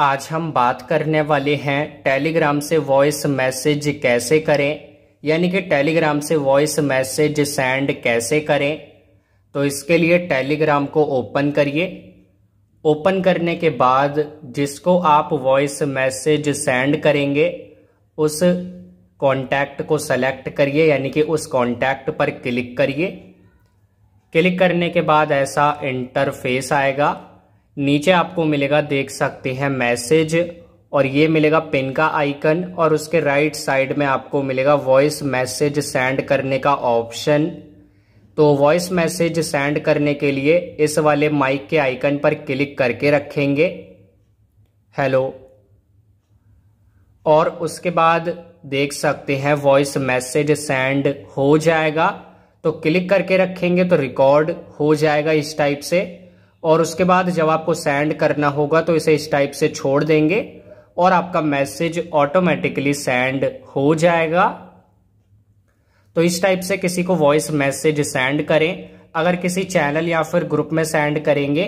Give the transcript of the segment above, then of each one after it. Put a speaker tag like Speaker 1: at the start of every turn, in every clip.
Speaker 1: आज हम बात करने वाले हैं टेलीग्राम से वॉइस मैसेज कैसे करें यानी कि टेलीग्राम से वॉइस मैसेज सेंड कैसे करें तो इसके लिए टेलीग्राम को ओपन करिए ओपन करने के बाद जिसको आप वॉइस मैसेज सेंड करेंगे उस कॉन्टैक्ट को सेलेक्ट करिए यानी कि उस कॉन्टैक्ट पर क्लिक करिए क्लिक करने के बाद ऐसा इंटरफेस आएगा नीचे आपको मिलेगा देख सकते हैं मैसेज और ये मिलेगा पिन का आइकन और उसके राइट साइड में आपको मिलेगा वॉइस मैसेज सेंड करने का ऑप्शन तो वॉइस मैसेज सेंड करने के लिए इस वाले माइक के आइकन पर क्लिक करके रखेंगे हेलो और उसके बाद देख सकते हैं वॉइस मैसेज सेंड हो जाएगा तो क्लिक करके रखेंगे तो रिकॉर्ड हो जाएगा इस टाइप से और उसके बाद जब आपको सेंड करना होगा तो इसे इस टाइप से छोड़ देंगे और आपका मैसेज ऑटोमेटिकली सेंड हो जाएगा तो इस टाइप से किसी को वॉइस मैसेज सेंड करें अगर किसी चैनल या फिर ग्रुप में सेंड करेंगे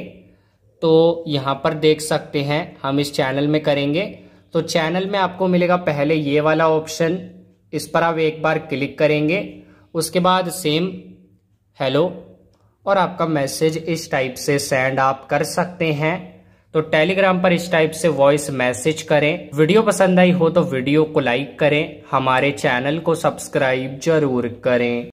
Speaker 1: तो यहां पर देख सकते हैं हम इस चैनल में करेंगे तो चैनल में आपको मिलेगा पहले ये वाला ऑप्शन इस पर आप एक बार क्लिक करेंगे उसके बाद सेम हेलो और आपका मैसेज इस टाइप से सेंड आप कर सकते हैं तो टेलीग्राम पर इस टाइप से वॉइस मैसेज करें वीडियो पसंद आई हो तो वीडियो को लाइक करें हमारे चैनल को सब्सक्राइब जरूर करें